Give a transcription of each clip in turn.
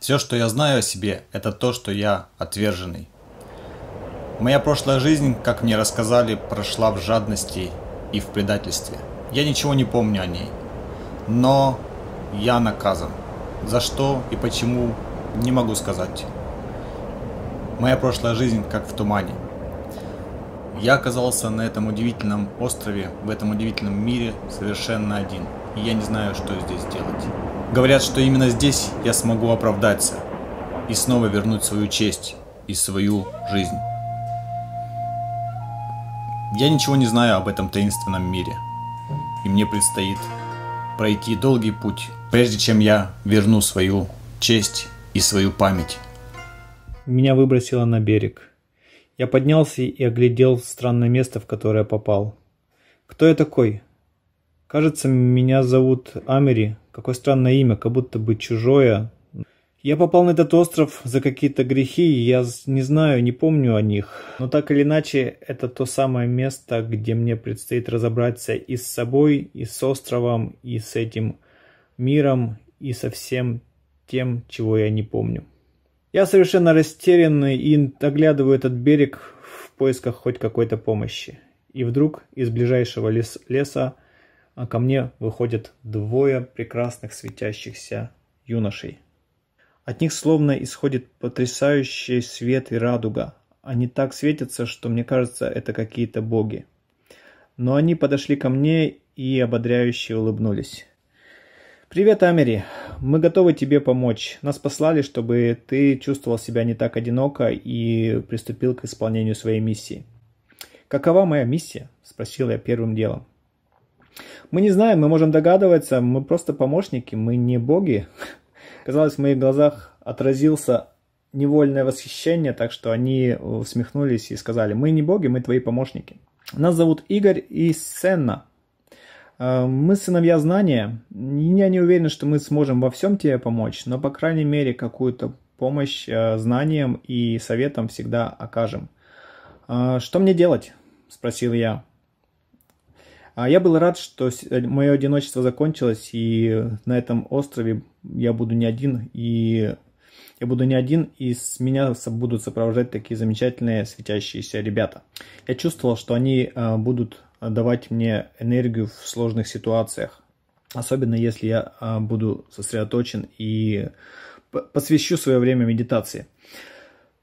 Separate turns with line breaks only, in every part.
Все, что я знаю о себе, это то, что я отверженный. Моя прошлая жизнь, как мне рассказали, прошла в жадности и в предательстве. Я ничего не помню о ней. Но я наказан. За что и почему, не могу сказать. Моя прошлая жизнь как в тумане. Я оказался на этом удивительном острове, в этом удивительном мире совершенно один. И я не знаю, что здесь делать. Говорят, что именно здесь я смогу оправдаться и снова вернуть свою честь и свою жизнь. Я ничего не знаю об этом таинственном мире, и мне предстоит пройти долгий путь, прежде чем я верну свою честь и свою память. Меня выбросило на берег. Я поднялся и оглядел странное место, в которое попал. Кто я такой? Кажется, меня зовут Амери. Какое странное имя, как будто бы чужое. Я попал на этот остров за какие-то грехи, я не знаю, не помню о них. Но так или иначе, это то самое место, где мне предстоит разобраться и с собой, и с островом, и с этим миром, и со всем тем, чего я не помню. Я совершенно растерянный и оглядываю этот берег в поисках хоть какой-то помощи. И вдруг из ближайшего лес леса а ко мне выходят двое прекрасных светящихся юношей. От них словно исходит потрясающий свет и радуга. Они так светятся, что мне кажется, это какие-то боги. Но они подошли ко мне и ободряюще улыбнулись. «Привет, Амери. Мы готовы тебе помочь. Нас послали, чтобы ты чувствовал себя не так одиноко и приступил к исполнению своей миссии». «Какова моя миссия?» – спросил я первым делом. Мы не знаем, мы можем догадываться, мы просто помощники, мы не боги. Казалось, в моих глазах отразился невольное восхищение, так что они э, усмехнулись и сказали, мы не боги, мы твои помощники. Нас зовут Игорь и Сенна. Э, мы сыновья знания. Я не уверен, что мы сможем во всем тебе помочь, но, по крайней мере, какую-то помощь э, знаниям и советам всегда окажем. Что мне делать? Спросил я. А я был рад, что э, мое одиночество закончилось, и на этом острове я буду не один, и я буду не один, и с меня будут сопровождать такие замечательные светящиеся ребята. Я чувствовал, что они а, будут давать мне энергию в сложных ситуациях, особенно если я а, буду сосредоточен и посвящу свое время медитации.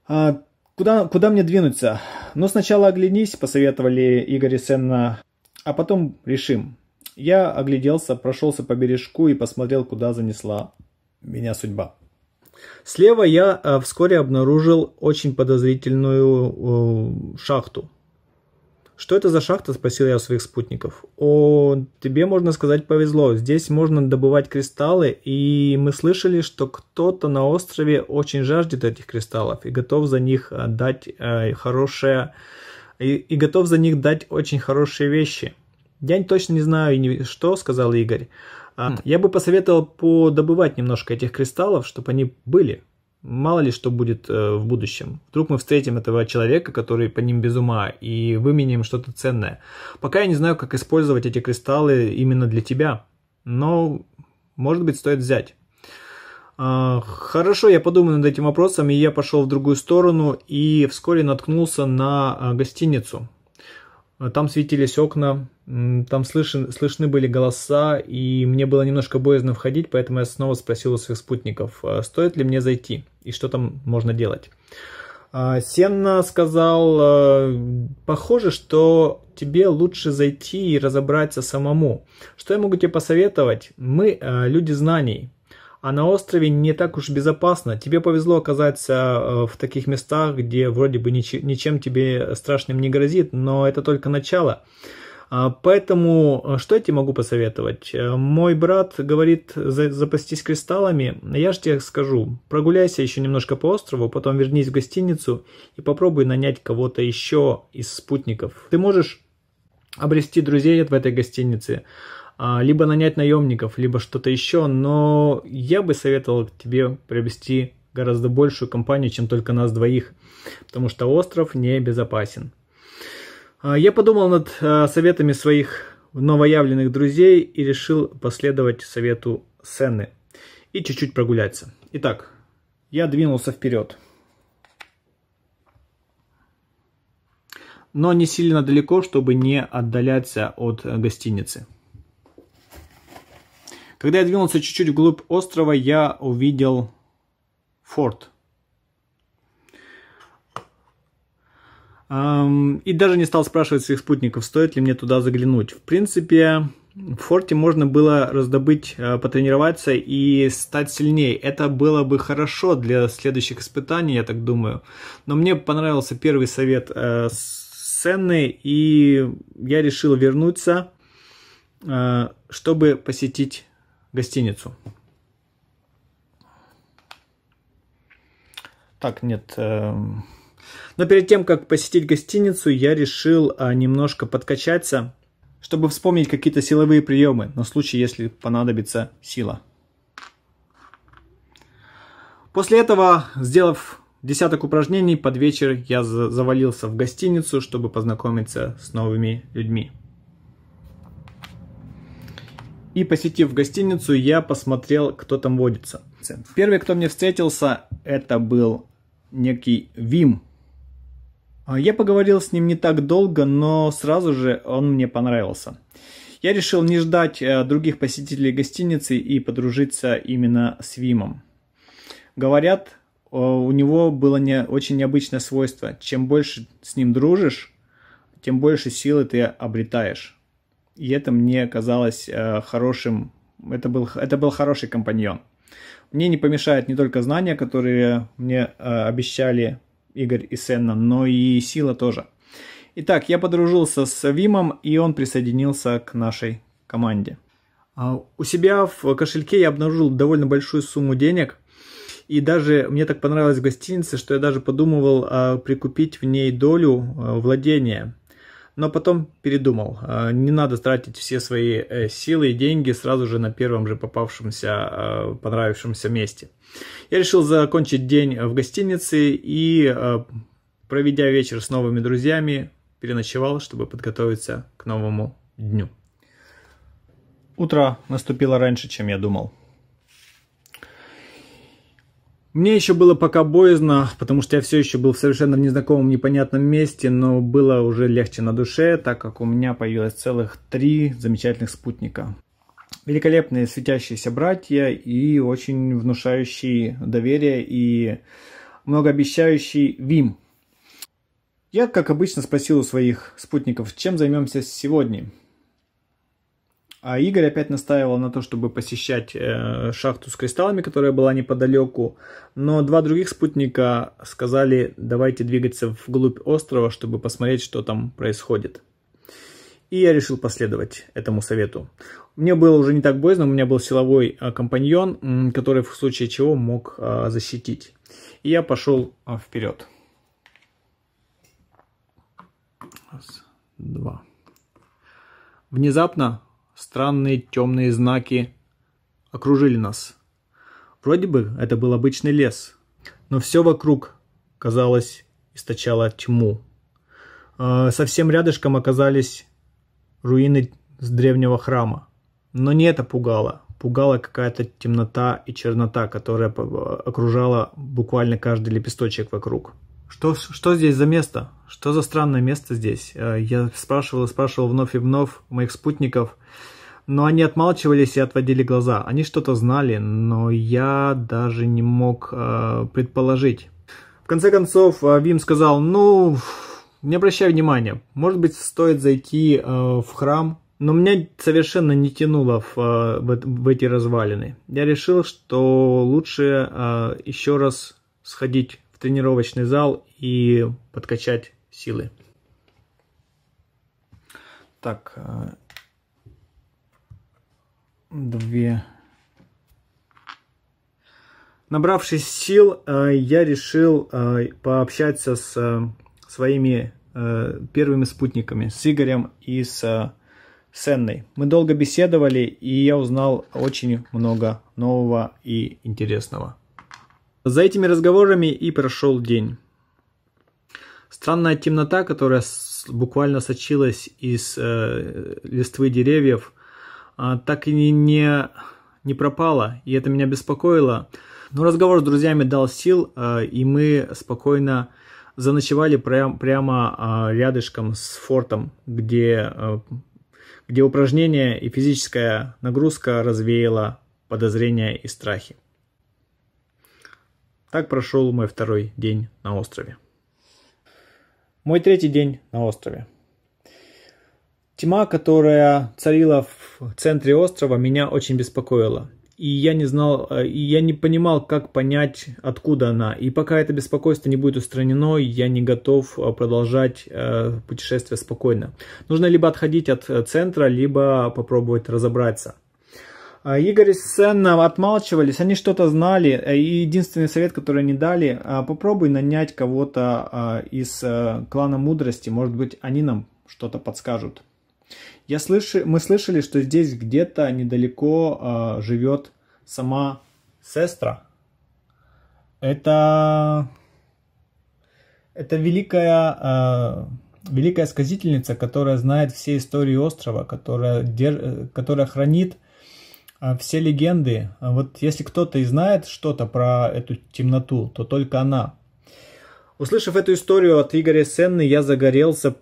А, куда, куда мне двинуться? Но ну, сначала оглянись, посоветовали Игорь и Сенна а потом решим. Я огляделся, прошелся по бережку и посмотрел, куда занесла меня судьба. Слева я э, вскоре обнаружил очень подозрительную э, шахту. Что это за шахта? спросил я у своих спутников. О, тебе можно сказать повезло. Здесь можно добывать кристаллы, и мы слышали, что кто-то на острове очень жаждет этих кристаллов и готов за них дать э, хорошее и, и готов за них дать очень хорошие вещи. Я точно не знаю, что сказал Игорь. А, mm. Я бы посоветовал подобывать немножко этих кристаллов, чтобы они были. Мало ли что будет э, в будущем. Вдруг мы встретим этого человека, который по ним без ума, и выменим что-то ценное. Пока я не знаю, как использовать эти кристаллы именно для тебя. Но, может быть, стоит взять. А, хорошо, я подумал над этим вопросом, и я пошел в другую сторону и вскоре наткнулся на а, гостиницу. Там светились окна, там слышен, слышны были голоса, и мне было немножко боязно входить, поэтому я снова спросил у своих спутников, а, стоит ли мне зайти и что там можно делать. Сенна сказал, похоже, что тебе лучше зайти и разобраться самому. Что я могу тебе посоветовать? Мы люди знаний, а на острове не так уж безопасно. Тебе повезло оказаться э, в таких местах, где вроде бы ничем тебе страшным не грозит, но это только начало. А, поэтому э, что я тебе могу посоветовать? Э, мой брат говорит запастись кристаллами. Я же тебе скажу, прогуляйся еще немножко по острову, потом вернись в гостиницу и попробуй нанять кого-то еще из спутников. Ты можешь обрести друзей в этой гостинице. А, либо нанять наемников, либо что-то еще, но я бы советовал тебе приобрести гораздо большую компанию, чем только нас двоих, потому что остров небезопасен. А, я подумал над а, советами своих новоявленных друзей и решил последовать совету Сены и чуть-чуть прогуляться. Итак, я двинулся вперед. Но не сильно далеко, чтобы не отдаляться от гостиницы. Когда я двинулся чуть-чуть вглубь острова, я увидел форт. И даже не стал спрашивать своих спутников, стоит ли мне туда заглянуть. В принципе, в форте можно было раздобыть, э, потренироваться и стать сильнее. Это было бы хорошо для следующих испытаний, я так думаю. Но мне понравился первый совет э, сцены, и я решил вернуться, э, чтобы посетить гостиницу. Так, нет. Эм, Но перед тем, как посетить гостиницу, я решил а, немножко подкачаться, чтобы вспомнить какие-то силовые приемы на случай, если понадобится сила. После этого, сделав десяток упражнений, под вечер я завалился в гостиницу, чтобы познакомиться с новыми людьми. И посетив гостиницу, я посмотрел, кто там водится. Первый, кто мне встретился, это был некий Вим. А, я поговорил с ним не так долго, но сразу же он мне понравился. Я решил не ждать э, других посетителей гостиницы и подружиться именно с Вимом. Говорят, э, у него было не, очень необычное свойство. Чем больше с ним дружишь, тем больше силы ты обретаешь. И это мне казалось э, хорошим, это был, это был хороший компаньон. Мне не помешает не только знания, которые мне э, обещали Игорь и Сенна, но и сила тоже. Итак, я подружился с Вимом, и он присоединился к нашей команде. А, у себя в кошельке я обнаружил довольно большую сумму денег – и даже мне так понравилась гостиница, что я даже подумывал а, прикупить в ней долю а, владения но потом передумал. А, не надо тратить все свои э, силы и деньги сразу же на первом же попавшемся, а, понравившемся месте. Я решил закончить день в гостинице и, а, проведя вечер с новыми друзьями, переночевал, чтобы подготовиться к новому дню. Утро наступило раньше, чем я думал. Мне еще было пока боязно, потому что я все еще был совершенно в незнакомом, непонятном месте, но было уже легче на душе, так как у меня появилось целых три замечательных спутника. Великолепные светящиеся братья и очень внушающий доверие и многообещающий Вим. Я, как обычно, спросил у своих спутников, чем займемся сегодня – а Игорь опять настаивал на то, чтобы посещать э, шахту с кристаллами, которая была неподалеку. Но два других спутника сказали, давайте двигаться вглубь острова, чтобы посмотреть, что там происходит. И я решил последовать этому совету. Мне было уже не так боязно, у меня был силовой э, компаньон, который в случае чего мог э, защитить. И я пошел э, вперед. Раз, два. Внезапно Странные темные знаки окружили нас. Вроде бы это был обычный лес, но все вокруг, казалось, источало тьму. А, совсем рядышком оказались руины с древнего храма. Но не это пугало. Пугала какая-то темнота и чернота, которая окружала буквально каждый лепесточек вокруг. Что, что здесь за место? Что за странное место здесь? Э, я спрашивал и спрашивал вновь и вновь моих спутников, но они отмалчивались и отводили глаза. Они что-то знали, но я даже не мог э, предположить. В конце концов, э, Вим сказал, ну, не обращай внимания, может быть, стоит зайти э, в храм, но меня совершенно не тянуло в, э, в, в эти развалины. Я решил, что лучше э, еще раз сходить тренировочный зал и подкачать силы. Так, э, две. Набравшись сил, э, я решил э, пообщаться с своими первыми спутниками, с Игорем и с Сенной. Мы долго беседовали, и я узнал очень много нового и интересного. За этими разговорами и прошел день. Странная темнота, которая буквально сочилась из э, листвы деревьев, э, так и не, не, пропала, и это меня беспокоило. Но разговор с друзьями дал сил, э, и мы спокойно заночевали прям, прямо э, рядышком с фортом, где, э, где упражнение и физическая нагрузка развеяла подозрения и страхи. Так прошел мой второй день на острове. Мой третий день на острове. Тьма, которая царила в центре острова, меня очень беспокоила. И я не знал, э, и я не понимал, как понять, откуда она. И пока это беспокойство не будет устранено, я не готов э, продолжать э, путешествие спокойно. Нужно либо отходить от э, центра, либо попробовать разобраться – а, Игорь и Сенна отмалчивались, они что-то знали, э, и единственный совет, который они дали, а, попробуй нанять кого-то а, из э, клана мудрости, может быть, они нам что-то подскажут. Я слышу, мы слышали, что здесь где-то недалеко живет сама сестра. Это это великая э, великая сказительница, которая знает все истории острова, которая держ, э, которая хранит а, все легенды, а, вот если кто-то и знает что-то про эту темноту, то только она. Услышав эту историю от Игоря Сенны, я загорелся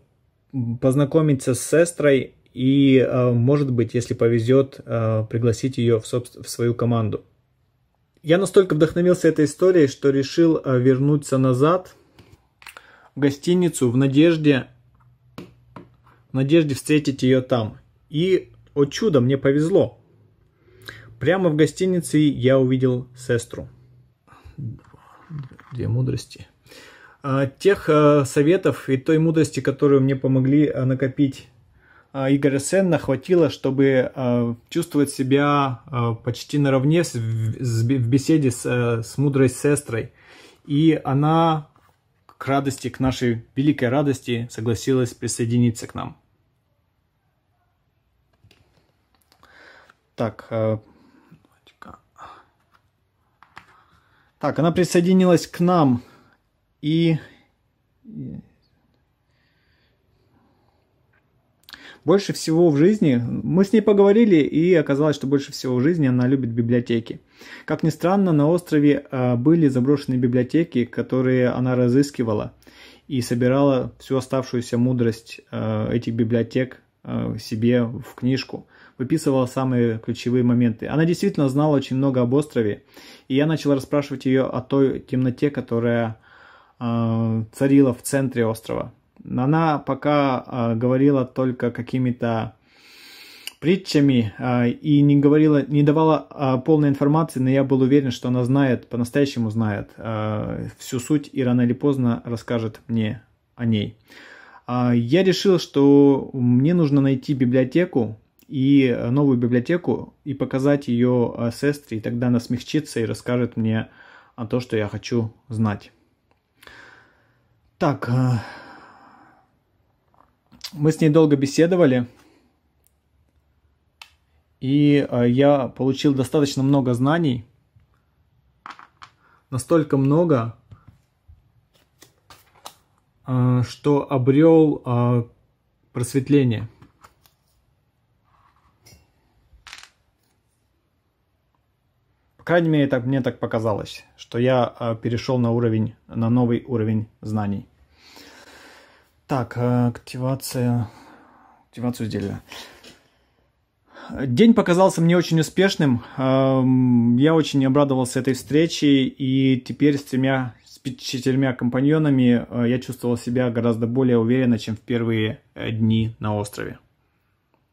познакомиться с сестрой и, а, может быть, если повезет, пригласить ее в, собствен... в свою команду. Я настолько вдохновился этой историей, что решил вернуться назад в гостиницу в надежде, в надежде встретить ее там. И, о чудо, мне повезло. Прямо в гостинице я увидел сестру. Две мудрости. А, тех а, советов и той мудрости, которую мне помогли а, накопить Игоря Сенна, хватило, чтобы чувствовать себя почти наравне в беседе с, с мудрой сестрой. И она к радости, к нашей великой радости, согласилась присоединиться к нам. Так, Так, она присоединилась к нам и... Больше всего в жизни, мы с ней поговорили, и оказалось, что больше всего в жизни она любит библиотеки. Как ни странно, на острове а, были заброшенные библиотеки, которые она разыскивала и собирала всю оставшуюся мудрость а, этих библиотек а, себе в книжку выписывала самые ключевые моменты. Она действительно знала очень много об острове, и я начал расспрашивать ее о той темноте, которая э, царила в центре острова. Она пока э, говорила только какими-то притчами э, и не говорила, не давала э, полной информации, но я был уверен, что она знает, по-настоящему знает э, всю суть и рано или поздно расскажет мне о ней. Я решил, что мне нужно найти библиотеку, и э, новую библиотеку и показать ее э, сестре, и тогда она смягчится и расскажет мне о том, что я хочу знать. Так, э, мы с ней долго беседовали, и я получил достаточно много знаний, настолько много, что обрел просветление – крайней мере, так, мне так показалось, что я э, перешел на уровень, на новый уровень знаний. Так, э, активация, активацию изделия. День показался мне очень успешным. Эм, я очень обрадовался этой встрече, и теперь с тремя, с четырьмя компаньонами э, я чувствовал себя гораздо более уверенно, чем в первые дни на острове.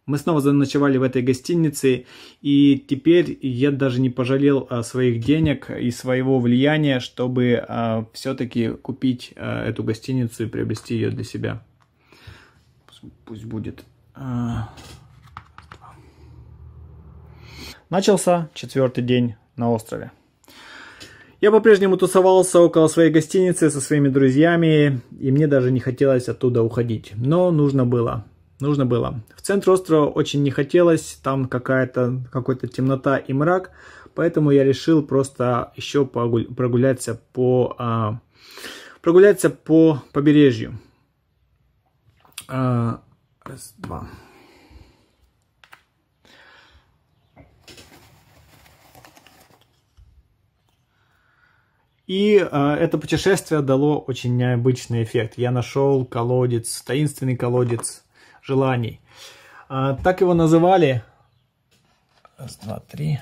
Мы снова заночевали в этой гостинице, и теперь я даже не пожалел а, своих денег и своего влияния, чтобы а, все-таки купить а, эту гостиницу и приобрести ее для себя. Пусть будет. Начался четвертый день на острове. Я по-прежнему тусовался около своей гостиницы со своими друзьями, и мне даже не хотелось оттуда уходить, но нужно было нужно было. В центр острова очень не хотелось, там какая-то какая-то темнота и мрак, поэтому я решил просто еще прогуляться по а, прогуляться по побережью. А, раз, два. И э, это путешествие дало очень необычный эффект. Я нашел колодец, таинственный колодец, желаний. А, так его называли... Раз, два, три.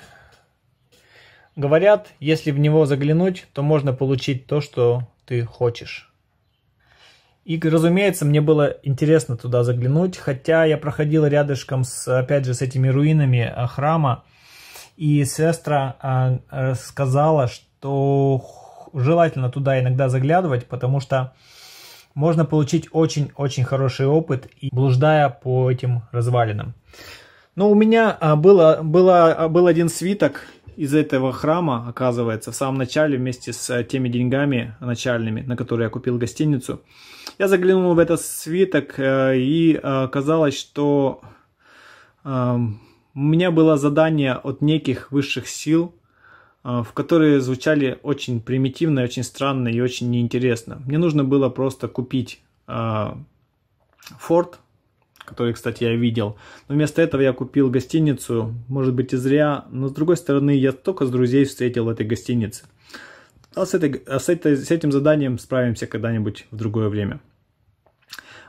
Говорят, если в него заглянуть, то можно получить то, что ты хочешь. И, разумеется, мне было интересно туда заглянуть, хотя я проходил рядышком с, опять же, с этими руинами а, храма, и сестра а, сказала, что желательно туда иногда заглядывать, потому что можно получить очень-очень хороший опыт, и блуждая по этим развалинам. Но ну, у меня а, было, было, а, был один свиток из этого храма, оказывается, в самом начале вместе с э, теми деньгами начальными, на которые я купил гостиницу. Я заглянул в этот свиток, э, и э, оказалось, что у меня было задание от неких высших сил – а, в которые звучали очень примитивно, очень странно и очень неинтересно. Мне нужно было просто купить Форд, а, который, кстати, я видел. Но вместо этого я купил гостиницу, может быть и зря, но с другой стороны, я только с друзей встретил в этой гостинице. А с, этой, а с, этой, с этим заданием справимся когда-нибудь в другое время.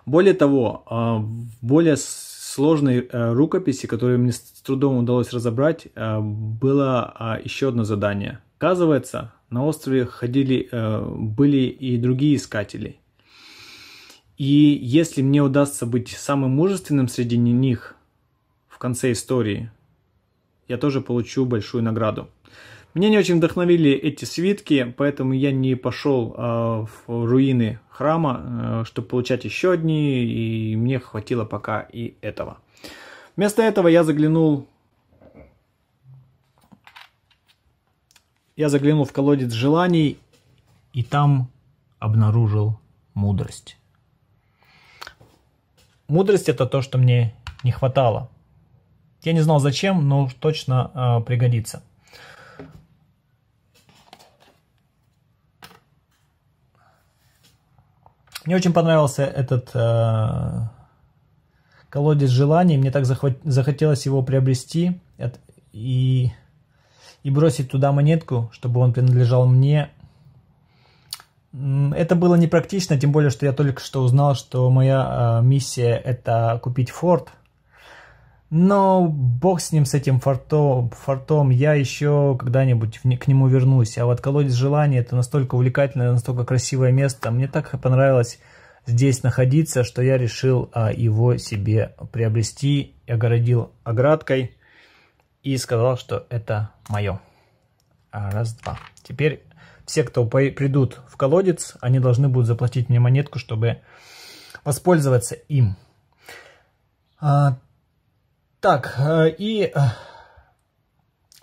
Более того, а, более сложной э, рукописи, которую мне с трудом удалось разобрать, э, было а, еще одно задание. Оказывается, на острове ходили, э, были и другие искатели. И если мне удастся быть самым мужественным среди них в конце истории, я тоже получу большую награду. Меня не очень вдохновили эти свитки, поэтому я не пошел э, в руины храма, э, чтобы получать еще одни, и мне хватило пока и этого. Вместо этого я заглянул... Я заглянул в колодец желаний, и там обнаружил мудрость. Мудрость это то, что мне не хватало. Я не знал зачем, но точно э, пригодится. Мне очень понравился этот э, колодец желаний. Мне так захват, захотелось его приобрести это, и, и бросить туда монетку, чтобы он принадлежал мне. Это было непрактично, тем более, что я только что узнал, что моя э, миссия это купить Форд – но бог с ним, с этим фортом, фортом. я еще когда-нибудь к нему вернусь. А вот колодец желаний это настолько увлекательное, настолько красивое место. Мне так понравилось здесь находиться, что я решил а, его себе приобрести, огородил оградкой и сказал, что это мое. А, раз, два. Теперь все, кто придут в колодец, они должны будут заплатить мне монетку, чтобы воспользоваться им. А, так, э, и э,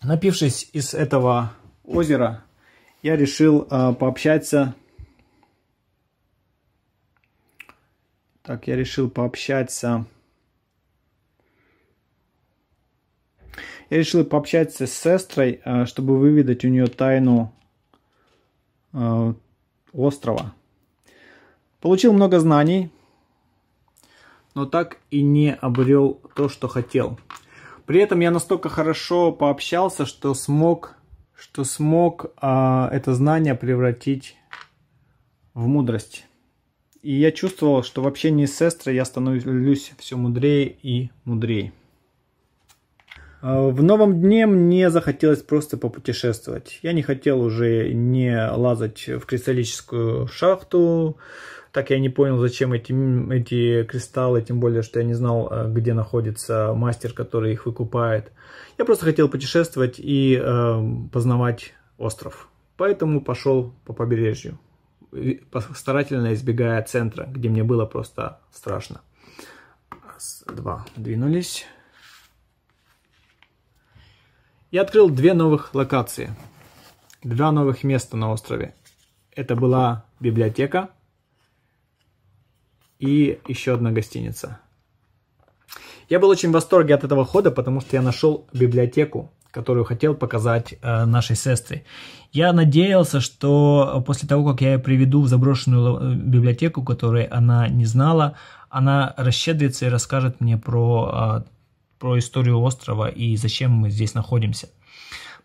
напившись из этого озера, я решил э, пообщаться. Так, я решил пообщаться. Я решил пообщаться с сестрой, чтобы выведать у нее тайну острова. Получил много знаний, но так и не обрел то, что хотел. При этом я настолько хорошо пообщался, что смог, что смог а, это знание превратить в мудрость. И я чувствовал, что в общении с сестрой я становлюсь все мудрее и мудрее. А, в новом дне мне захотелось просто попутешествовать. Я не хотел уже не лазать в кристаллическую шахту, так я не понял, зачем эти, эти кристаллы, тем более, что я не знал, э, где находится мастер, который их выкупает. Я просто хотел путешествовать и э, познавать остров. Поэтому пошел по побережью, старательно избегая центра, где мне было просто страшно. Раз, два, двинулись. Я открыл две новых локации, два новых места на острове. Это была библиотека и еще одна гостиница. Я был очень в восторге от этого хода, потому что я нашел библиотеку, которую хотел показать э, нашей сестре. Я надеялся, что э, после того, как я ее приведу в заброшенную э, библиотеку, которую она не знала, она расщедрится и расскажет мне про, э, про историю острова и зачем мы здесь находимся.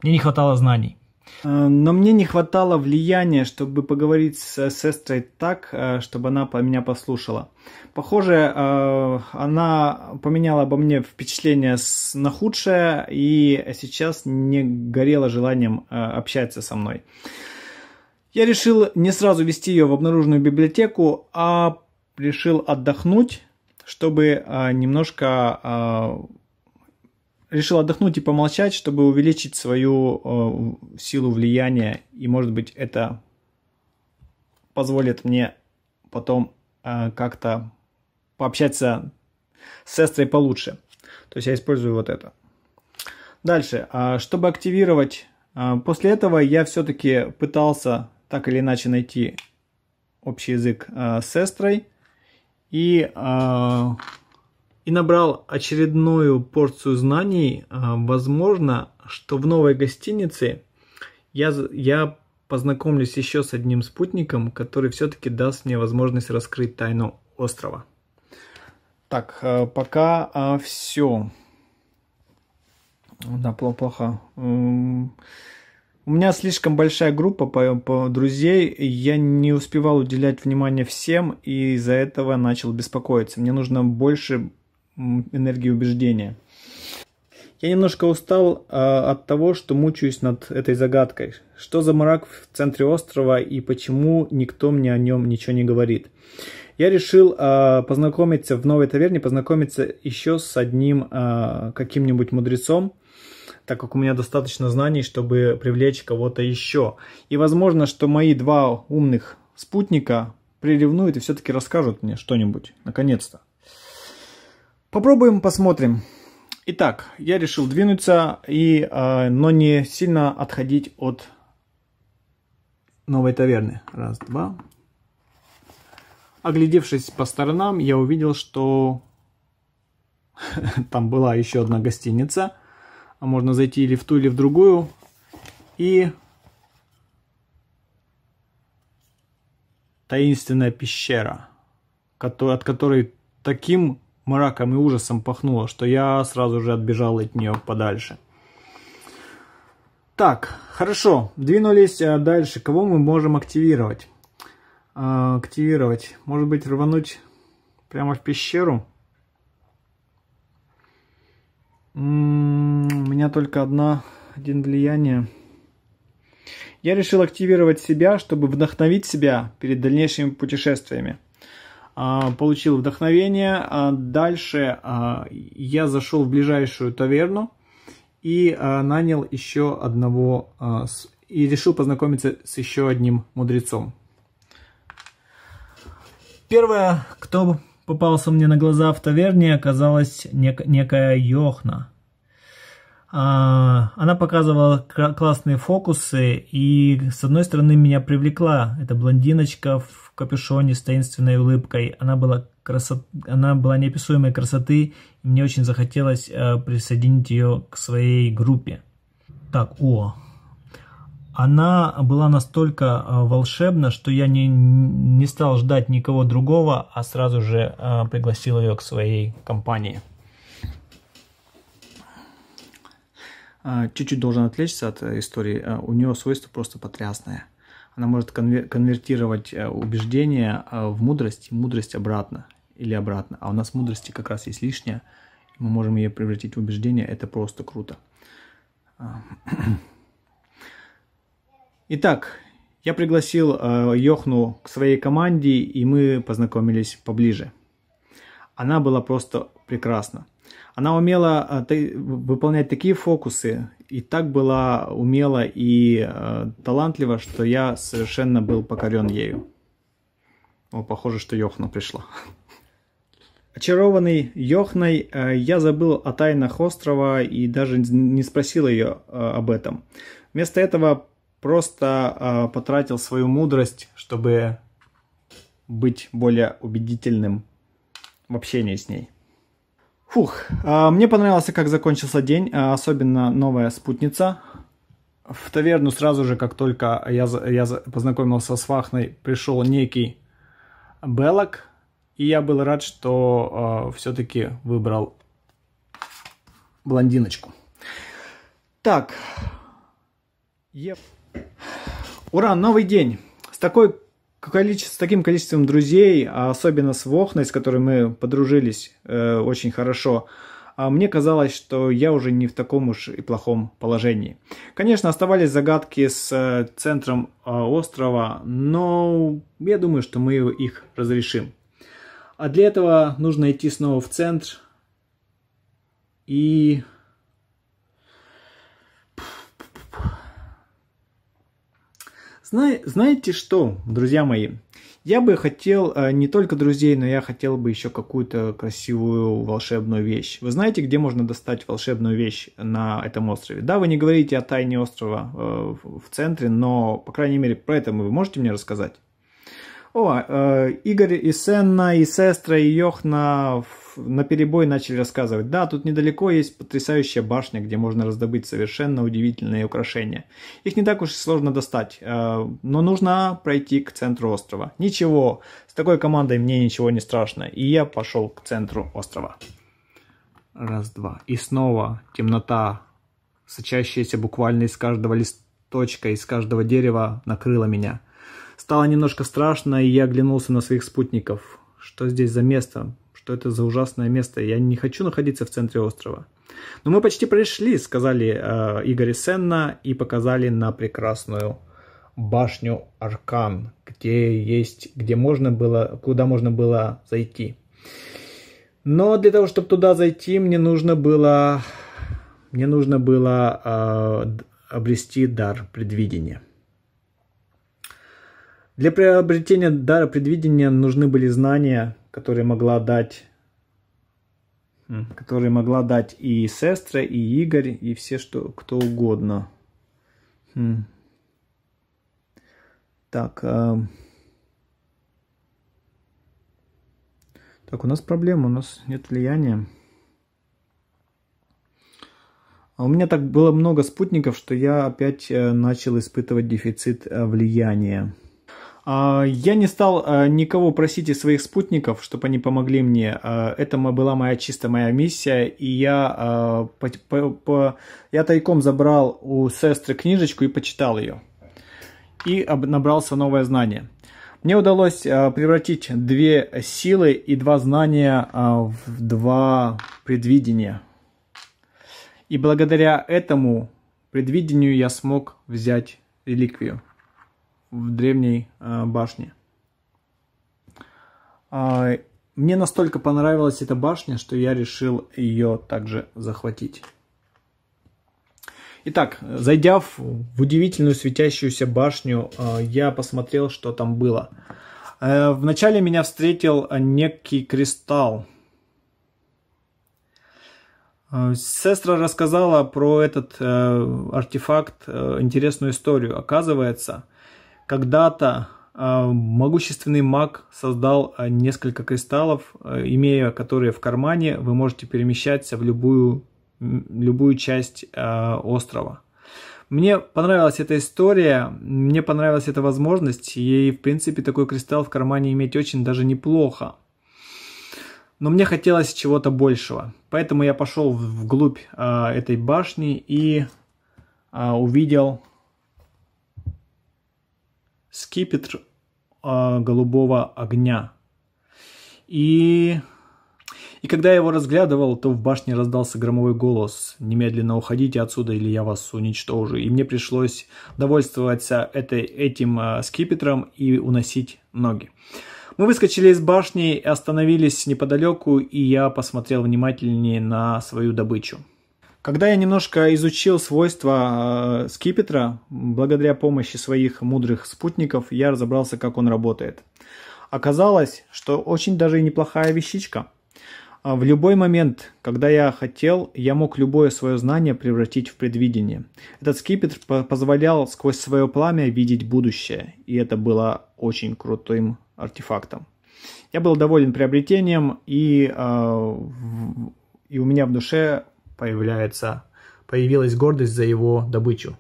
Мне не хватало знаний. Э, но мне не хватало влияния, чтобы поговорить с э, сестрой так, э, чтобы она меня послушала. Похоже, она поменяла обо мне впечатление на худшее и сейчас не горела желанием общаться со мной. Я решил не сразу вести ее в обнаруженную библиотеку, а решил отдохнуть, чтобы немножко решил отдохнуть и помолчать, чтобы увеличить свою э, силу влияния. И, может быть, это позволит мне потом э, как-то пообщаться с сестрой получше. То есть я использую вот это. Дальше, э, чтобы активировать, э, после этого я все-таки пытался так или иначе найти общий язык э, с сестрой. И э, и набрал очередную порцию знаний. А, возможно, что в новой гостинице я, я познакомлюсь еще с одним спутником, который все-таки даст мне возможность раскрыть тайну острова. Так, э, пока а, все. Да, плохо. У меня слишком большая группа по, по друзей, я не успевал уделять внимание всем и из-за этого начал беспокоиться. Мне нужно больше энергии убеждения. Я немножко устал э, от того, что мучаюсь над этой загадкой. Что за мрак в центре острова и почему никто мне о нем ничего не говорит? Я решил э, познакомиться в новой таверне, познакомиться еще с одним э, каким-нибудь мудрецом, так как у меня достаточно знаний, чтобы привлечь кого-то еще. И возможно, что мои два умных спутника приревнуют и все-таки расскажут мне что-нибудь, наконец-то. Попробуем, посмотрим. Итак, я решил двинуться, и, э, но не сильно отходить от новой таверны. Раз, два. Оглядевшись по сторонам, я увидел, что там была еще одна гостиница. А можно зайти или в ту, или в другую. И таинственная пещера, от которой таким мраком и ужасом пахнуло, что я сразу же отбежал от нее подальше. Так, хорошо, двинулись э, дальше. Кого мы можем активировать? Э, активировать. Может быть, рвануть прямо в пещеру? М-м, у меня только одна, один влияние. Я решил активировать себя, чтобы вдохновить себя перед дальнейшими путешествиями. А, получил вдохновение. А, дальше а, я зашел в ближайшую таверну и нанял еще одного и решил познакомиться с еще одним мудрецом. Первое, кто попался мне на глаза в таверне, оказалась нек- некая Йохна. она показывала классные фокусы, и с одной стороны меня привлекла эта блондиночка в капюшоне с таинственной улыбкой. Она была, красо... Она была неописуемой красоты, и мне очень захотелось э, присоединить ее к своей группе. Так, о, она была настолько э, волшебна, что я не, не стал ждать никого другого, а сразу же э, пригласил ее к своей компании. А, чуть-чуть должен отвлечься от э, истории. Э, у нее свойство просто потрясное она может конвертировать э, убеждения э, в мудрость, и мудрость обратно или обратно. А у нас мудрости как раз есть лишняя, мы можем ее превратить в убеждение, это просто круто. А. Итак, я пригласил э, Йохну к своей команде, и мы познакомились поближе. Она была просто прекрасна. Она умела э, выполнять такие фокусы, и так была умела и э, талантлива, что я совершенно был покорен ею. О, похоже, что Йохна пришла. Очарованный Йохной, э, я забыл о тайнах острова и даже не спросил ее об этом. Вместо этого просто потратил свою мудрость, чтобы быть более убедительным в общении с ней. Фух, а, мне понравился, как закончился день, а, особенно новая спутница. В таверну сразу же, как только я, я познакомился с Вахной, пришел некий Белок, и я был рад, что а, все-таки выбрал блондиночку. Так, yep. ура, новый день. С такой количество, с таким количеством друзей, а особенно с Вохной, с которой мы подружились э, очень хорошо, а мне казалось, что я уже не в таком уж и плохом положении. Конечно, оставались загадки с э, центром э, острова, но я думаю, что мы их разрешим. А для этого нужно идти снова в центр и Зна- знаете что, друзья мои? Я бы хотел э, не только друзей, но я хотел бы еще какую-то красивую волшебную вещь. Вы знаете, где можно достать волшебную вещь на этом острове? Да, вы не говорите о тайне острова э, в центре, но, по крайней мере, про это вы можете мне рассказать? О, э, Игорь и Сенна, и сестра, и Йохна на перебой начали рассказывать. Да, тут недалеко есть потрясающая башня, где можно раздобыть совершенно удивительные украшения. Их не так уж и сложно достать, э, но нужно пройти к центру острова. Ничего, с такой командой мне ничего не страшно, и я пошел к центру острова. Раз, два. И снова темнота, сочащаяся буквально из каждого листочка, из каждого дерева, накрыла меня – Стало немножко страшно, и я оглянулся на своих спутников. Что здесь за место? Что это за ужасное место? Я не хочу находиться в центре острова. Но мы почти пришли, сказали э, Игорь и Сенна, и показали на прекрасную башню Аркан, где есть, где можно было, куда можно было зайти. Но для того, чтобы туда зайти, мне нужно было, мне нужно было э, обрести дар предвидения. Для приобретения дара предвидения нужны были знания, которые могла дать которые могла дать и сестра, и Игорь, и все, что, кто угодно. Хм. Так, э, так, у нас проблема, у нас нет влияния. А у меня так было много спутников, что я опять э, начал испытывать дефицит э, влияния. А, я не стал а, никого просить из своих спутников, чтобы они помогли мне. А, это была моя чисто моя миссия, и я, по, по, по, я тайком забрал у сестры книжечку и почитал ее. И набрался новое знание. Мне удалось превратить две силы и два знания в два предвидения. И благодаря этому предвидению я смог взять реликвию в древней э, башне. А, мне настолько понравилась эта башня, что я решил ее также захватить. Итак, зайдя в, в удивительную светящуюся башню, э, я посмотрел, что там было. Э, вначале меня встретил некий кристалл. Сестра рассказала про этот артефакт интересную историю. Оказывается, когда-то а, могущественный маг создал а, несколько кристаллов, а, имея которые в кармане, вы можете перемещаться в любую, любую часть острова. Мне понравилась эта история, мне понравилась эта возможность, и в принципе такой кристалл в кармане иметь очень даже неплохо. Но мне хотелось чего-то большего, поэтому я пошел вглубь этой башни и увидел скипетр э, голубого огня. И, и когда я его разглядывал, то в башне раздался громовой голос «Немедленно уходите отсюда, или я вас уничтожу». И мне пришлось довольствоваться этой, этим э, скипетром и уносить ноги. Мы выскочили из башни, остановились неподалеку, и я посмотрел внимательнее на свою добычу. Когда я немножко изучил свойства э, скипетра, благодаря помощи своих мудрых спутников, я разобрался, как он работает. Оказалось, что очень даже неплохая вещичка. А в любой момент, когда я хотел, я мог любое свое знание превратить в предвидение. Этот скипетр позволял сквозь свое пламя видеть будущее, и это было очень крутым артефактом. Я был доволен приобретением, и, э, и у меня в душе появляется, появилась гордость за его добычу.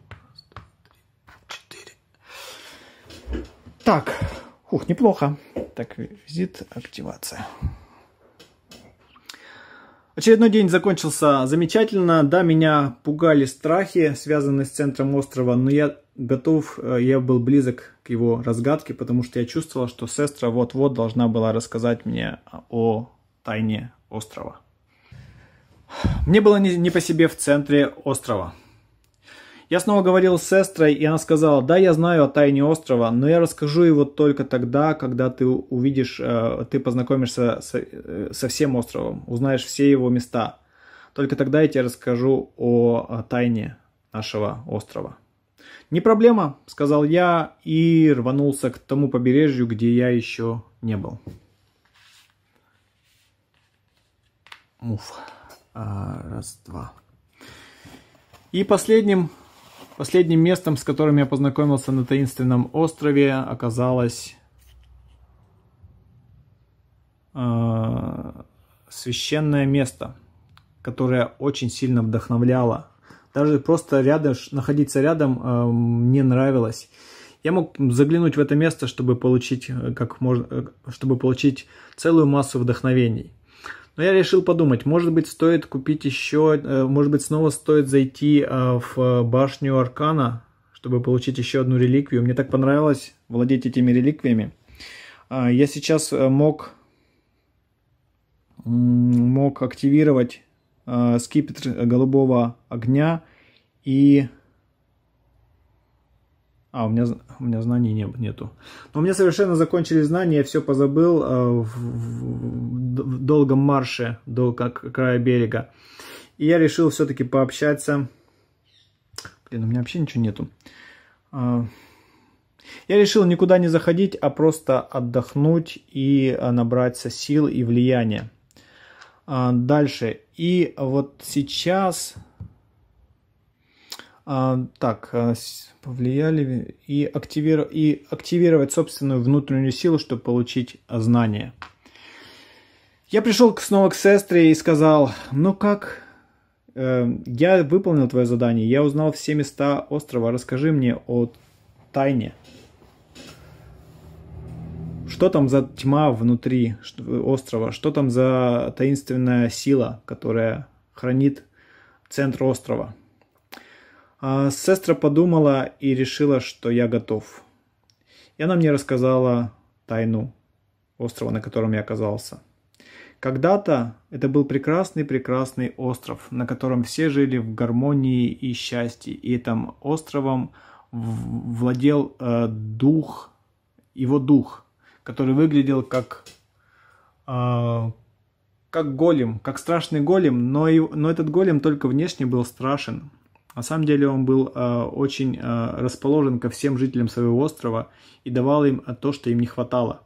Так, ух, неплохо. Так, визит, активация. Очередной день закончился замечательно. Да, меня пугали страхи, связанные с центром острова, но я готов, э, я был близок к его разгадке, потому что я чувствовал, что сестра вот-вот должна была рассказать мне о тайне острова. Мне было не, не по себе в центре острова. Я снова говорил с сестрой, и она сказала, да, я знаю о тайне острова, но я расскажу его только тогда, когда ты увидишь, э, ты познакомишься э, со, всем островом, узнаешь все его места. Только тогда я тебе расскажу о тайне нашего острова. Не проблема, сказал я и рванулся к тому побережью, где я еще не был. Муф. А, раз, два. И последним, последним местом, с которым я познакомился на таинственном острове, оказалось э, священное место, которое очень сильно вдохновляло. Даже просто рядом, находиться рядом э, мне нравилось. Я мог заглянуть в это место, чтобы получить, э, как можно, э, чтобы получить целую массу вдохновений. Но я решил подумать, может быть, стоит купить еще, э, может быть, снова стоит зайти э, в э, башню Аркана, чтобы получить еще одну реликвию. Мне так понравилось владеть этими реликвиями. А, я сейчас мог, мог активировать скипетр голубого огня и а, у меня, у меня знаний не, нету. Но у меня совершенно закончились знания, я все позабыл э, в, в, в долгом марше до как, края берега. И я решил все-таки пообщаться. Блин, у меня вообще ничего нету. А, я решил никуда не заходить, а просто отдохнуть и э, набраться сил и влияния. А, дальше. И вот сейчас а, так, а, повлияли и, активиров... и активировать собственную внутреннюю силу, чтобы получить а, знания. Я пришел снова к сестре и сказал, ну как, э, я выполнил твое задание, я узнал все места острова, расскажи мне о тайне. Что там за тьма внутри острова, что там за таинственная сила, которая хранит центр острова? А, сестра подумала и решила, что я готов. И она мне рассказала тайну острова, на котором я оказался. Когда-то это был прекрасный-прекрасный остров, на котором все жили в гармонии и счастье. И этим островом владел э, дух, его дух, который выглядел как, э, как голем, как страшный голем, но, и, но этот голем только внешне был страшен. На самом деле он был э, очень э, расположен ко всем жителям своего острова и давал им э, то, что им не хватало.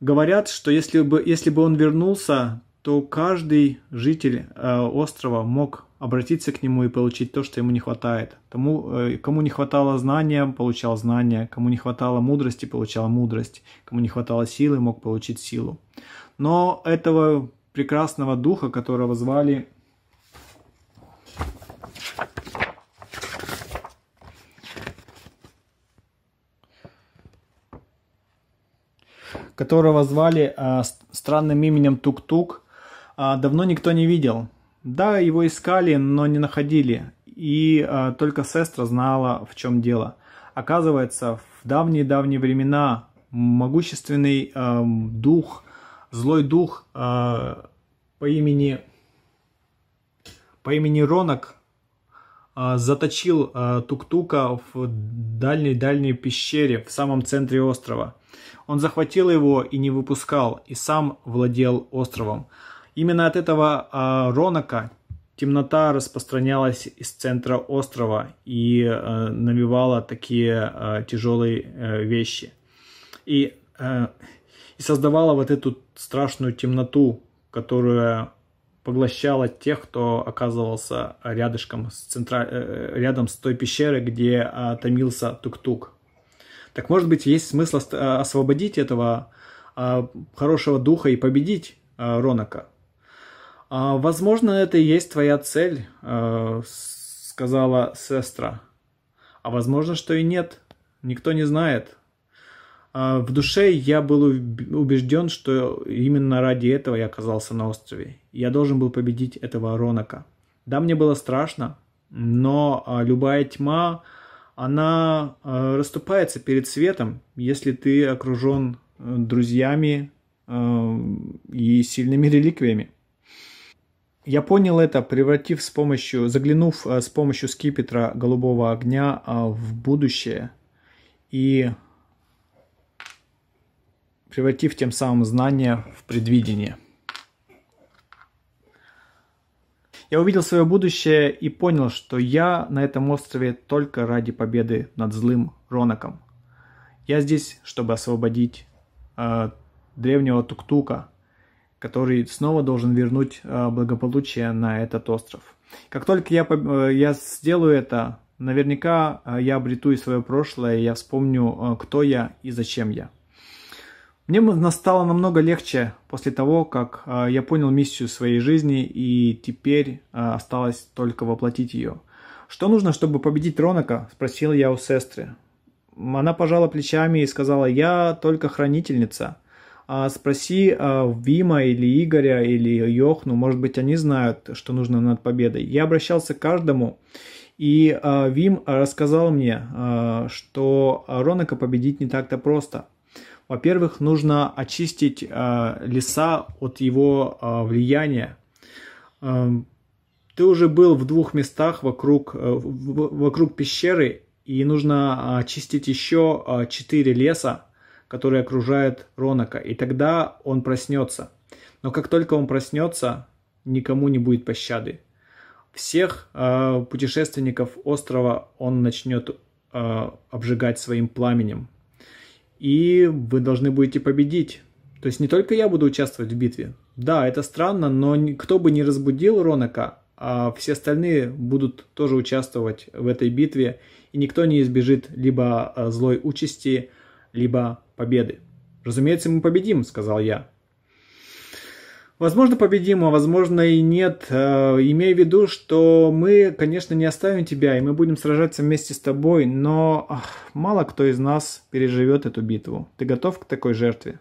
Говорят, что если бы, если бы он вернулся, то каждый житель э, острова мог обратиться к нему и получить то, что ему не хватает. Тому, э, кому не хватало знания, получал знания, кому не хватало мудрости, получал мудрость, кому не хватало силы, мог получить силу. Но этого прекрасного духа, которого звали которого звали а, странным именем Тук-Тук, а, давно никто не видел. Да, его искали, но не находили. И а, только сестра знала, в чем дело. Оказывается, в давние-давние времена могущественный э, дух, злой дух э, по имени по имени Ронок э, заточил э, Туктука в дальней-дальней пещере в самом центре острова. Он захватил его и не выпускал, и сам владел островом. Именно от этого э, Ронака темнота распространялась из центра острова и э, а, навевала такие э, тяжелые э, вещи. И, э, и создавала вот эту страшную темноту, которая поглощала тех, кто оказывался рядышком с центра... Э, рядом с той пещерой, где а, томился тук-тук. Так может быть, есть смысл э, освободить этого э, хорошего духа и победить э, Ронака? А, возможно, это и есть твоя цель, сказала сестра. А возможно, что и нет. Никто не знает. А, в душе я был убежден, что именно ради этого я оказался на острове. Я должен был победить этого Ронака. Да, мне было страшно, но а, любая тьма, она э, расступается перед светом, если ты окружен э, друзьями э, и сильными реликвиями. Я понял это, превратив с помощью, заглянув с помощью скипетра голубого огня в будущее и превратив тем самым знание в предвидение. Я увидел свое будущее и понял, что я на этом острове только ради победы над злым Ронаком. Я здесь, чтобы освободить э, древнего Туктука, который снова должен вернуть э, благополучие на этот остров. Как только я, э, я сделаю это, наверняка э, я обрету и свое прошлое, и я вспомню, э, кто я и зачем я. Мне стало намного легче после того, как а, я понял миссию своей жизни и теперь а, осталось только воплотить ее. «Что нужно, чтобы победить Ронака?» – спросил я у сестры. Она пожала плечами и сказала, «Я только хранительница». А спроси Вима или Игоря или Йохну, может быть, они знают, что нужно над победой. Я обращался к каждому, и Вим рассказал мне, что Ронака победить не так-то просто. Во-первых, нужно очистить э, леса от его э, влияния. Э, ты уже был в двух местах вокруг, э, в, вокруг пещеры, и нужно э, очистить еще э, четыре леса, которые окружают Ронака, и тогда он проснется. Но как только он проснется, никому не будет пощады. Всех э, путешественников острова он начнет э, обжигать своим пламенем и вы должны будете победить. То есть не только я буду участвовать в битве. Да, это странно, но кто бы не разбудил Ронака, а все остальные будут тоже участвовать в этой битве, и никто не избежит либо э, злой участи, либо победы. Разумеется, мы победим, сказал я. Возможно, победим, а возможно и нет. Э, Имея в виду, что мы, конечно, не оставим тебя, и мы будем сражаться вместе с тобой, но ах, мало кто из нас переживет эту битву. Ты готов к такой жертве?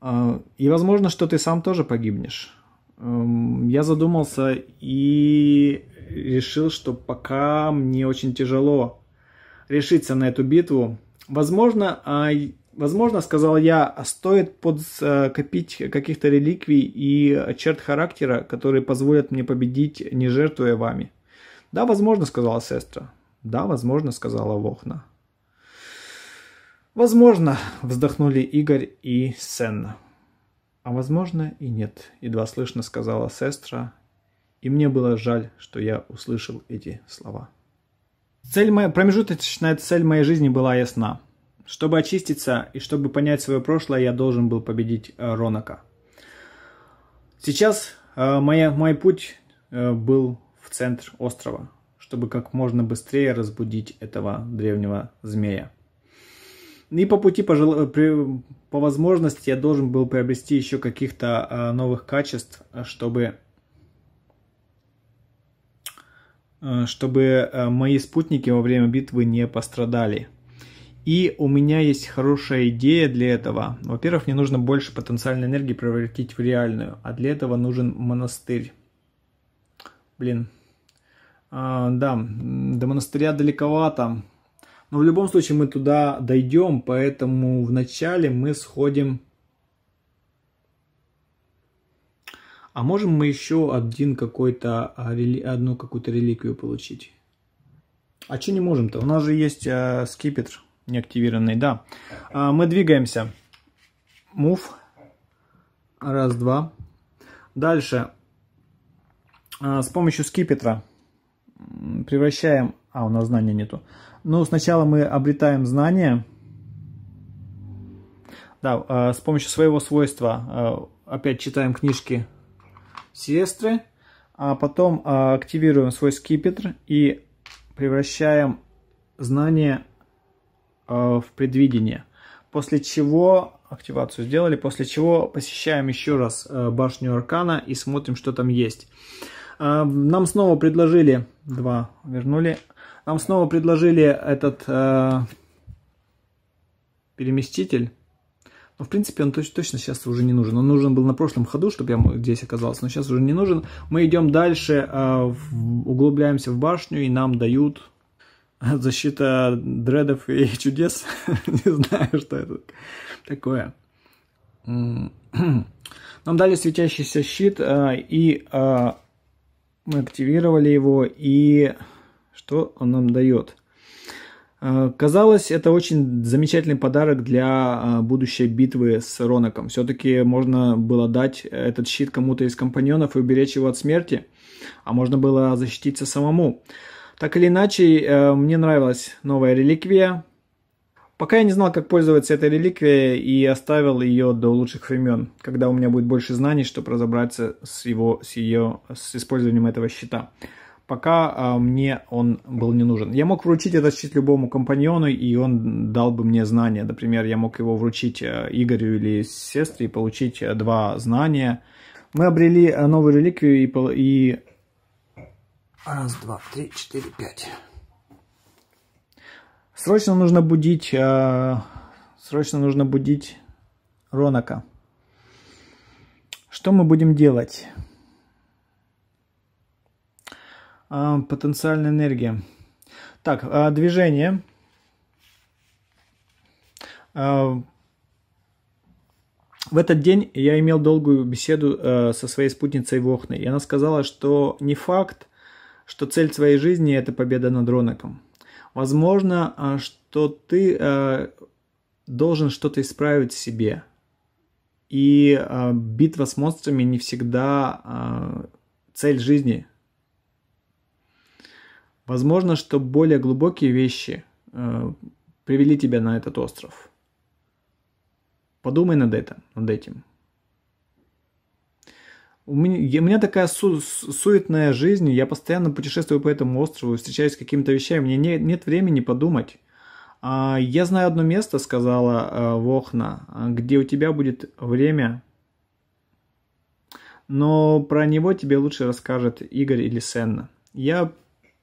А, и возможно, что ты сам тоже погибнешь. Эм, я задумался и решил, что пока мне очень тяжело решиться на эту битву. Возможно, а, Возможно, сказал я, а стоит подкопить э, каких-то реликвий и черт характера, которые позволят мне победить, не жертвуя вами. Да, возможно, сказала сестра. Да, возможно, сказала Вохна. Возможно, вздохнули Игорь и Сенна. А возможно и нет, едва слышно сказала сестра, и мне было жаль, что я услышал эти слова. Цель моя, промежуточная цель моей жизни была ясна – чтобы очиститься и чтобы понять свое прошлое, я должен был победить э, Ронака. Сейчас э, моя, мой путь э, был в центр острова, чтобы как можно быстрее разбудить этого древнего змея. И по пути, по, при... по возможности, я должен был приобрести еще каких-то новых качеств, чтобы чтобы мои спутники во время битвы не пострадали. И у меня есть хорошая идея для этого. Во-первых, мне нужно больше потенциальной энергии превратить в реальную, а для этого нужен монастырь. Блин. А, да, до монастыря далековато. Но в любом случае мы туда дойдем, поэтому вначале мы сходим... А можем мы еще один какой-то, а, одну какую-то реликвию получить? А что не можем-то? У нас же есть э, скипетр неактивированный, да. А, мы двигаемся. Move. Раз, два. Дальше. А, с помощью скипетра превращаем... А, у нас знания нету. Ну, сначала мы обретаем знания. Да, а, с помощью своего свойства а, опять читаем книжки сестры. А потом а, активируем свой скипетр и превращаем знания Э, в предвидение. После чего, активацию сделали, после чего посещаем еще раз э, башню Аркана и смотрим, что там есть. Э, нам снова предложили, два вернули, нам снова предложили этот э, переместитель. Но, ну, в принципе, он точ точно сейчас уже не нужен. Он нужен был на прошлом ходу, чтобы я здесь оказался, но сейчас уже не нужен. Мы идем дальше, э, в, углубляемся в башню, и нам дают защита дредов и чудес. Не знаю, что это такое. Нам дали светящийся щит, а, и а, мы активировали его, и что он нам дает? А, казалось, это очень замечательный подарок для будущей битвы с Ронаком. Все-таки можно было дать этот щит кому-то из компаньонов и уберечь его от смерти, а можно было защититься самому. Так или иначе, э, мне нравилась новая реликвия. Пока я не знал, как пользоваться этой реликвией и оставил ее до лучших времен, когда у меня будет больше знаний, чтобы разобраться с, его, с, ее, с использованием этого щита. Пока а, мне он был не нужен. Я мог вручить этот щит любому компаньону, и он дал бы мне знания. Например, я мог его вручить э, Игорю или сестре и получить э, два знания. Мы обрели новую реликвию и, и Раз, два, три, четыре, пять. Срочно нужно будить... Э, срочно нужно будить Ронака. Что мы будем делать? Э, потенциальная энергия. Так, э, движение. Э, в этот день я имел долгую беседу э, со своей спутницей Вохной. И она сказала, что не факт, что цель своей жизни – это победа над Ронаком. Возможно, а, что ты э, должен что-то исправить в себе. И э, битва с монстрами не всегда э, цель жизни. Возможно, что более глубокие вещи э, привели тебя на этот остров. Подумай над это, над этим у меня, у меня такая су суетная жизнь, я постоянно путешествую по этому острову, встречаюсь с какими-то вещами, мне не, нет времени подумать. А, я знаю одно место, сказала а, Вохна, где у тебя будет время, но про него тебе лучше расскажет Игорь или Сенна. Я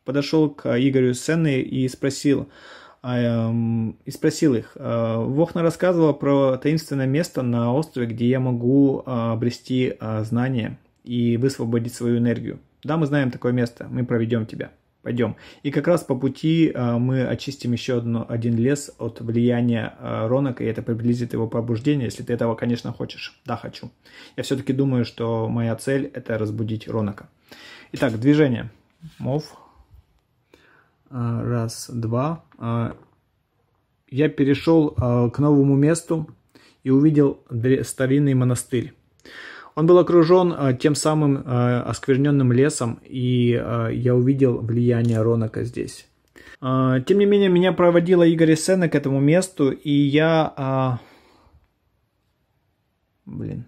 подошел к Игорю Сенне и спросил, а, эм, и спросил их. «А, Вохна рассказывала про таинственное место на острове, где я могу а, обрести знания и высвободить свою энергию. Да, мы знаем такое место, мы проведем тебя. Пойдем. И как раз по пути мы очистим еще одно, один лес от влияния Ронок, и это приблизит его пробуждение, если ты этого, конечно, хочешь. Да, хочу. Я все-таки думаю, что моя цель – это разбудить Ронака. Итак, движение. Мов. А, раз, два. А, я перешел а, к новому месту и увидел старинный монастырь. Он был окружен тем самым оскверненным лесом, и я увидел влияние Ронака здесь. Тем не менее, меня проводила Игорь Сена к этому месту, и я... Блин.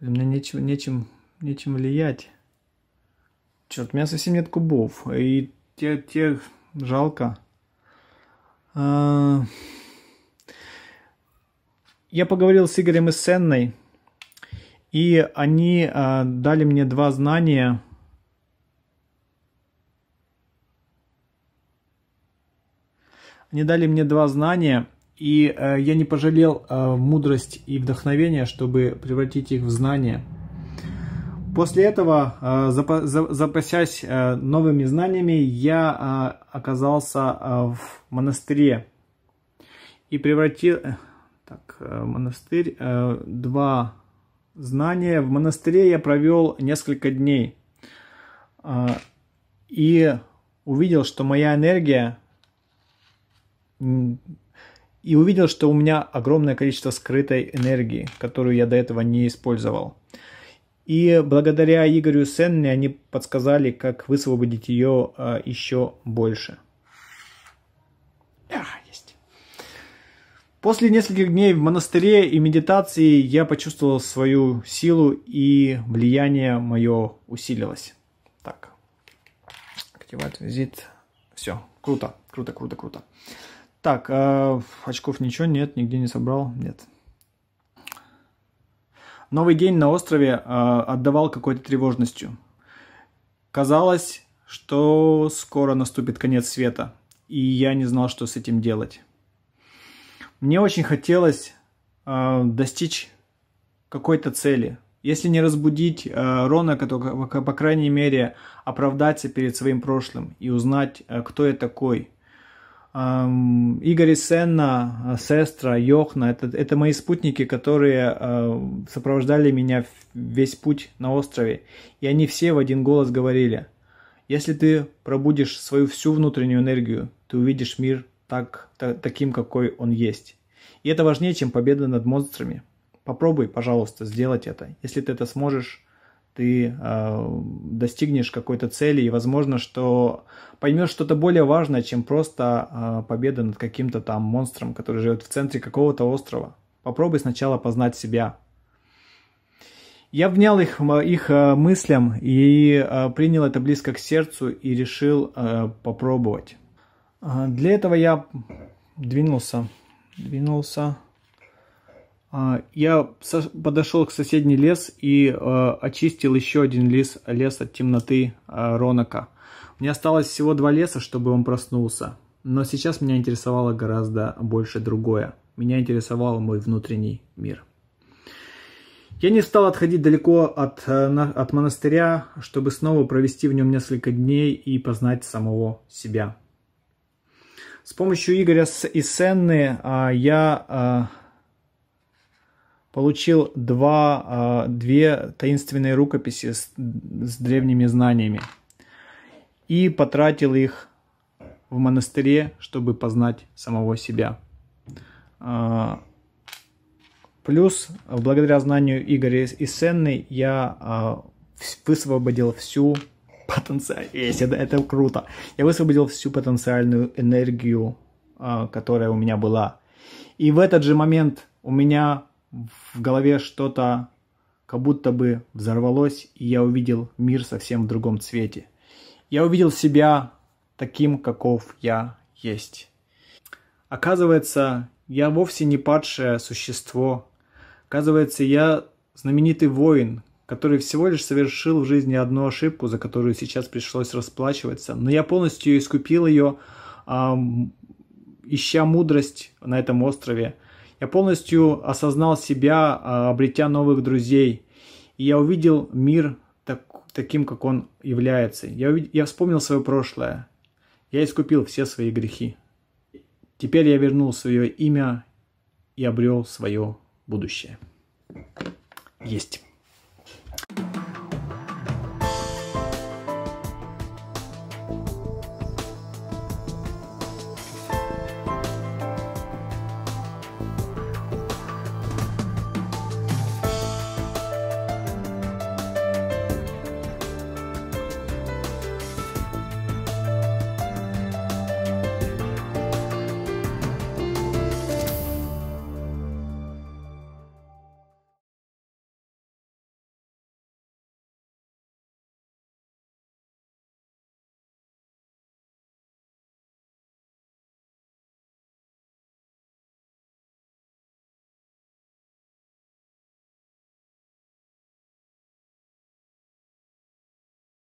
Блин, мне нечем, нечем, нечем влиять. Черт, у меня совсем нет кубов. И те, те жалко. А... Я поговорил с Игорем и Сенной, и они а, дали мне два знания. Они дали мне два знания, и э, я не пожалел э, мудрость и вдохновение, чтобы превратить их в знания. После этого, э, запасясь э, новыми знаниями, я э, оказался в монастыре и превратил так, монастырь, два знания. В монастыре я провел несколько дней и увидел, что моя энергия и увидел, что у меня огромное количество скрытой энергии, которую я до этого не использовал. И благодаря Игорю Сенне они подсказали, как высвободить ее э, а, еще больше. А, есть. После нескольких дней в монастыре и медитации я почувствовал свою силу и влияние мое усилилось. Так. Активат визит. Все. Круто, круто, круто, круто. Так, э, очков ничего нет, нигде не собрал. Нет, Новый день на острове а, отдавал какой-то тревожностью. Казалось, что скоро наступит конец света, и я не знал, что с этим делать. Мне очень хотелось а, достичь какой-то цели. Если не разбудить а, Рона, то, по крайней мере, оправдаться перед своим прошлым и узнать, кто я такой – Игорь Сенна, а, Сестра, Йохна, это, это мои спутники, которые а, сопровождали меня весь путь на острове. И они все в один голос говорили, если ты пробудишь свою всю внутреннюю энергию, ты увидишь мир так, так, таким, какой он есть. И это важнее, чем победа над монстрами. Попробуй, пожалуйста, сделать это. Если ты это сможешь, ты э, достигнешь какой-то цели и, возможно, что поймешь что-то более важное, чем просто э, победа над каким-то там монстром, который живет в центре какого-то острова. Попробуй сначала познать себя. Я внял их, их а, мыслям и э, принял это близко к сердцу и решил э, попробовать. Для этого я двинулся, двинулся а, я подошел к соседней лес и а, очистил еще один лес, лес от темноты а, Ронака. Мне осталось всего два леса, чтобы он проснулся. Но сейчас меня интересовало гораздо больше другое. Меня интересовал мой внутренний мир. Я не стал отходить далеко от, э, от монастыря, чтобы снова провести в нем несколько дней и познать самого себя. С помощью Игоря и Сенны я получил два, а, две таинственные рукописи с, с древними знаниями и потратил их в монастыре, чтобы познать самого себя. А, плюс, благодаря знанию Игоря и Сенны, я а, высвободил всю потенциальную... Это круто! Я высвободил всю потенциальную энергию, которая у меня была. И в этот же момент у меня в голове что-то как будто бы взорвалось, и я увидел мир совсем в другом цвете. Я увидел себя таким, каков я есть. Оказывается, я вовсе не падшее существо. Оказывается, я знаменитый воин, который всего лишь совершил в жизни одну ошибку, за которую сейчас пришлось расплачиваться. Но я полностью искупил ее, эм, ища мудрость на этом острове – я полностью осознал себя, а, обретя новых друзей. И я увидел мир так, таким, как он является. Я, я вспомнил свое прошлое. Я искупил все свои грехи. Теперь я вернул свое имя и обрел свое будущее. Есть.